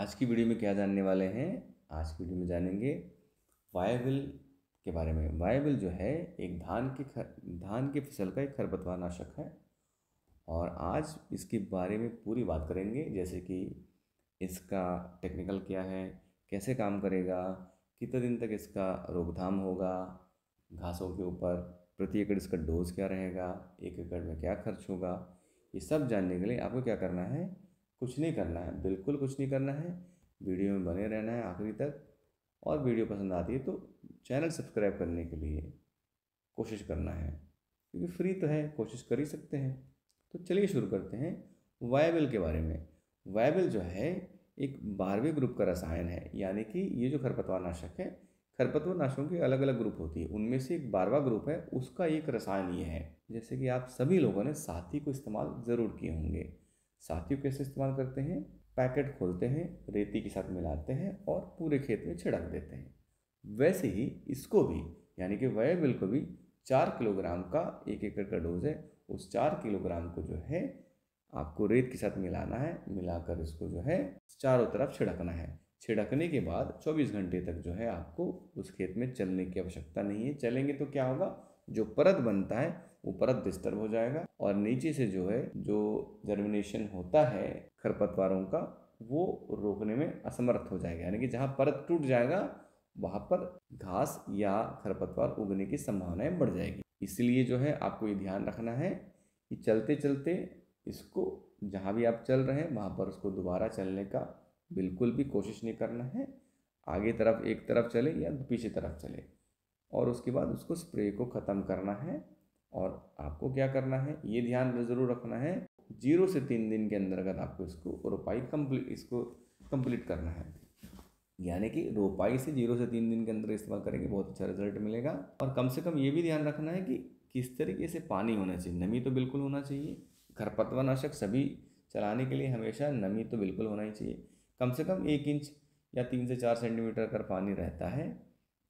आज की वीडियो में क्या जानने वाले हैं आज की वीडियो में जानेंगे वायाबिल के बारे में वायाबिल जो है एक धान के खर धान के फसल का एक खरपतवार नाशक है और आज इसके बारे में पूरी बात करेंगे जैसे कि इसका टेक्निकल क्या है कैसे काम करेगा कितने दिन तक इसका रोकथाम होगा घासों के ऊपर प्रति एकड़ इसका डोज क्या रहेगा एक एकड़ में क्या खर्च होगा ये सब जानने के लिए आपको क्या करना है कुछ नहीं करना है बिल्कुल कुछ नहीं करना है वीडियो में बने रहना है आखिरी तक और वीडियो पसंद आती है तो चैनल सब्सक्राइब करने के लिए कोशिश करना है क्योंकि फ्री तो है कोशिश कर ही सकते हैं तो चलिए शुरू करते हैं वायबल के बारे में वायबल जो है एक बारहवें ग्रुप का रसायन है यानी कि ये जो खरपतवार नाशक है खरपतवार नाशकों के अलग अलग ग्रुप होती है उनमें से एक बारवा ग्रुप है उसका एक रसायन ये है जैसे कि आप सभी लोगों ने साथी को इस्तेमाल ज़रूर किए होंगे साथियों कैसे इस्तेमाल करते हैं पैकेट खोलते हैं रेती के साथ मिलाते हैं और पूरे खेत में छिड़क देते हैं वैसे ही इसको भी यानी कि बिल को भी चार किलोग्राम का एक एकड़ का डोज है उस चार किलोग्राम को जो है आपको रेत के साथ मिलाना है मिलाकर इसको जो है चारों तरफ छिड़कना है छिड़कने के बाद 24 घंटे तक जो है आपको उस खेत में चलने की आवश्यकता नहीं है चलेंगे तो क्या होगा जो परत बनता है वो परत डिस्टर्ब हो जाएगा और नीचे से जो है जो जर्मिनेशन होता है खरपतवारों का वो रोकने में असमर्थ हो जाएगा यानी कि जहाँ परत टूट जाएगा वहाँ पर घास या खरपतवार उगने की संभावनाएं बढ़ जाएगी इसलिए जो है आपको ये ध्यान रखना है कि चलते चलते इसको जहाँ भी आप चल रहे हैं वहाँ पर उसको दोबारा चलने का बिल्कुल भी कोशिश नहीं करना है आगे तरफ एक तरफ चले या पीछे तरफ चले और उसके बाद उसको स्प्रे को ख़त्म करना है और आपको क्या करना है ये ध्यान ज़रूर रखना है जीरो से तीन दिन के अंदर अगर आपको इसको रोपाई कंप्लीट इसको कंप्लीट करना है यानी कि रोपाई से जीरो से तीन दिन के अंदर इस्तेमाल करेंगे बहुत अच्छा रिजल्ट मिलेगा और कम से कम ये भी ध्यान रखना है कि किस तरीके से पानी होना चाहिए नमी तो बिल्कुल होना चाहिए नाशक सभी चलाने के लिए हमेशा नमी तो बिल्कुल होना ही चाहिए कम से कम एक इंच या तीन से चार सेंटीमीटर का पानी रहता है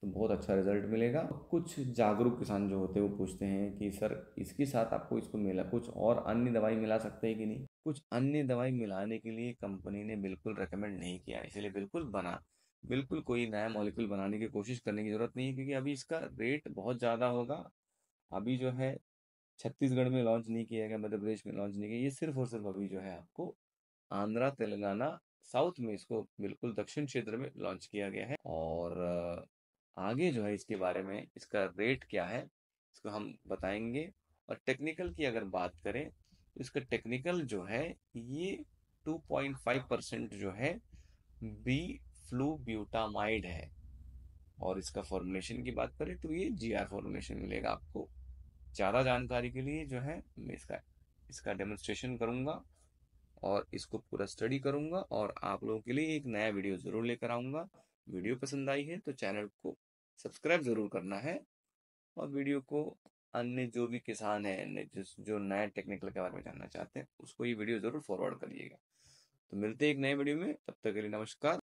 तो बहुत अच्छा रिजल्ट मिलेगा कुछ जागरूक किसान जो होते हैं वो पूछते हैं कि सर इसके साथ आपको इसको मिला कुछ और अन्य दवाई मिला सकते हैं कि नहीं कुछ अन्य दवाई मिलाने के लिए कंपनी ने बिल्कुल रिकमेंड नहीं किया इसलिए बिल्कुल बना बिल्कुल कोई नया मॉलिक्यूल बनाने की कोशिश करने की ज़रूरत नहीं है क्योंकि अभी इसका रेट बहुत ज़्यादा होगा अभी जो है छत्तीसगढ़ में लॉन्च नहीं किया गया मध्य प्रदेश में लॉन्च नहीं किया ये सिर्फ और सिर्फ अभी जो है आपको आंध्रा तेलंगाना साउथ में इसको बिल्कुल दक्षिण क्षेत्र में लॉन्च किया गया है और आगे जो है इसके बारे में इसका रेट क्या है इसको हम बताएंगे और टेक्निकल की अगर बात करें तो इसका टेक्निकल जो है ये 2.5 परसेंट जो है बी फ्लू ब्यूटामाइड है और इसका फॉर्मुलेशन की बात करें तो ये जी आर फॉर्मुलेशन मिलेगा आपको ज़्यादा जानकारी के लिए जो है मैं इसका इसका डेमोन्स्ट्रेशन करूँगा और इसको पूरा स्टडी करूँगा और आप लोगों के लिए एक नया वीडियो ज़रूर लेकर आऊँगा वीडियो पसंद आई है तो चैनल को सब्सक्राइब ज़रूर करना है और वीडियो को अन्य जो भी किसान है जिस जो नए टेक्निकल के बारे में जानना चाहते हैं उसको ये वीडियो ज़रूर फॉरवर्ड करिएगा तो मिलते हैं एक नए वीडियो में तब तक के लिए नमस्कार